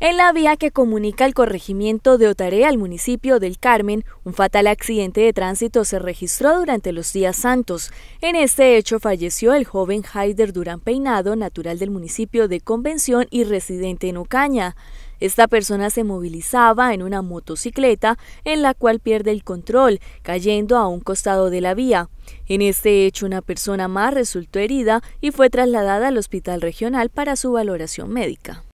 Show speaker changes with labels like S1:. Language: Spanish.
S1: En la vía que comunica el corregimiento de Otare al municipio del Carmen, un fatal accidente de tránsito se registró durante los días santos. En este hecho falleció el joven Haider Durán Peinado, natural del municipio de Convención y residente en Ocaña. Esta persona se movilizaba en una motocicleta en la cual pierde el control, cayendo a un costado de la vía. En este hecho una persona más resultó herida y fue trasladada al hospital regional para su valoración médica.